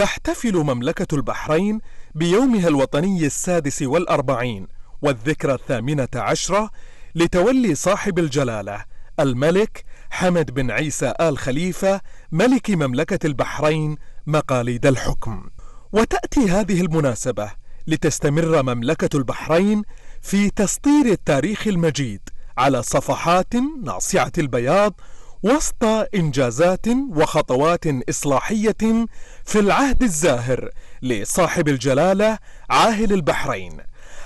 تحتفل مملكة البحرين بيومها الوطني السادس والأربعين والذكرى الثامنة عشرة لتولي صاحب الجلالة الملك حمد بن عيسى آل خليفة ملك مملكة البحرين مقاليد الحكم وتأتي هذه المناسبة لتستمر مملكة البحرين في تسطير التاريخ المجيد على صفحات ناصعة البياض وسط إنجازات وخطوات إصلاحية في العهد الزاهر لصاحب الجلالة عاهل البحرين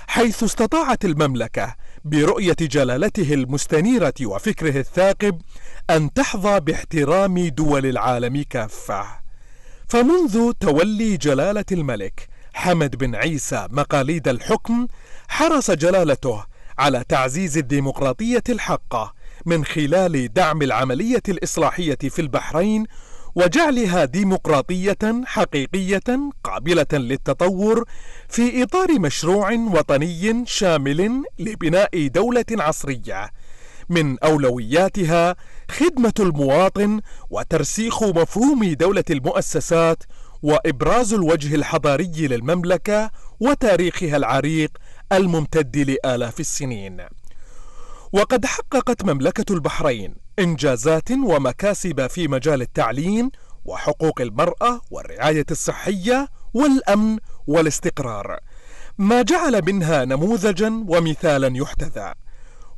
حيث استطاعت المملكة برؤية جلالته المستنيرة وفكره الثاقب أن تحظى باحترام دول العالم كافة فمنذ تولي جلالة الملك حمد بن عيسى مقاليد الحكم حرص جلالته على تعزيز الديمقراطية الحقة من خلال دعم العملية الإصلاحية في البحرين وجعلها ديمقراطية حقيقية قابلة للتطور في إطار مشروع وطني شامل لبناء دولة عصرية من أولوياتها خدمة المواطن وترسيخ مفهوم دولة المؤسسات وإبراز الوجه الحضاري للمملكة وتاريخها العريق الممتد لآلاف السنين وقد حققت مملكة البحرين إنجازات ومكاسب في مجال التعليم وحقوق المرأة والرعاية الصحية والأمن والاستقرار ما جعل منها نموذجا ومثالا يحتذى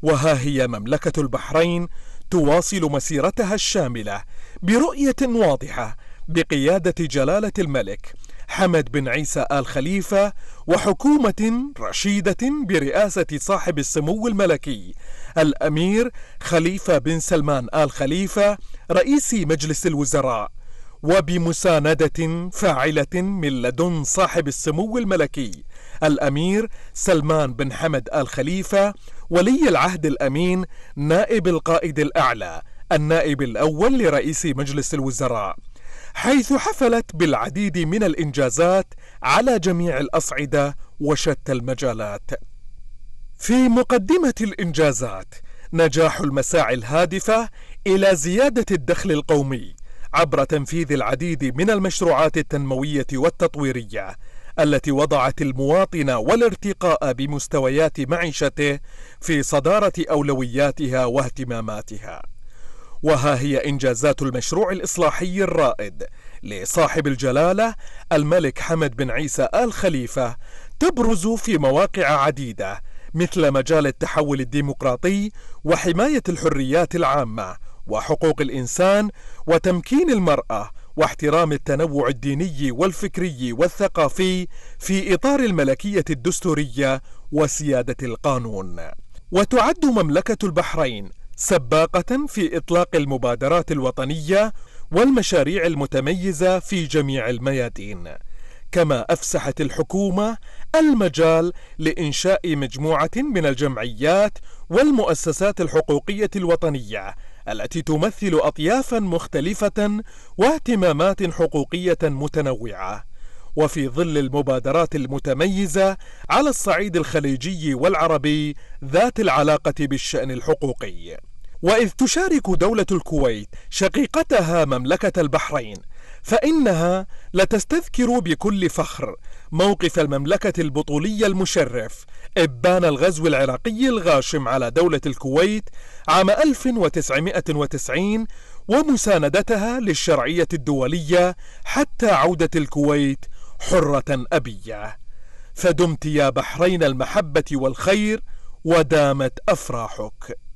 وها هي مملكة البحرين تواصل مسيرتها الشاملة برؤية واضحة بقيادة جلالة الملك حمد بن عيسى آل خليفة وحكومة رشيدة برئاسة صاحب السمو الملكي الأمير خليفة بن سلمان آل خليفة رئيس مجلس الوزراء وبمساندة فاعلة من لدن صاحب السمو الملكي الأمير سلمان بن حمد آل خليفة ولي العهد الأمين نائب القائد الأعلى النائب الأول لرئيس مجلس الوزراء حيث حفلت بالعديد من الانجازات على جميع الاصعده وشتى المجالات في مقدمه الانجازات نجاح المساعي الهادفه الى زياده الدخل القومي عبر تنفيذ العديد من المشروعات التنمويه والتطويريه التي وضعت المواطن والارتقاء بمستويات معيشته في صداره اولوياتها واهتماماتها وها هي إنجازات المشروع الإصلاحي الرائد لصاحب الجلالة الملك حمد بن عيسى آل خليفة تبرز في مواقع عديدة مثل مجال التحول الديمقراطي وحماية الحريات العامة وحقوق الإنسان وتمكين المرأة واحترام التنوع الديني والفكري والثقافي في إطار الملكية الدستورية وسيادة القانون وتعد مملكة البحرين سباقة في إطلاق المبادرات الوطنية والمشاريع المتميزة في جميع الميادين كما أفسحت الحكومة المجال لإنشاء مجموعة من الجمعيات والمؤسسات الحقوقية الوطنية التي تمثل أطيافا مختلفة واهتمامات حقوقية متنوعة وفي ظل المبادرات المتميزة على الصعيد الخليجي والعربي ذات العلاقة بالشأن الحقوقي وإذ تشارك دولة الكويت شقيقتها مملكة البحرين فإنها لتستذكر بكل فخر موقف المملكة البطولية المشرف إبان الغزو العراقي الغاشم على دولة الكويت عام 1990 ومساندتها للشرعية الدولية حتى عودة الكويت حرة أبية فدمت يا بحرين المحبة والخير ودامت أفراحك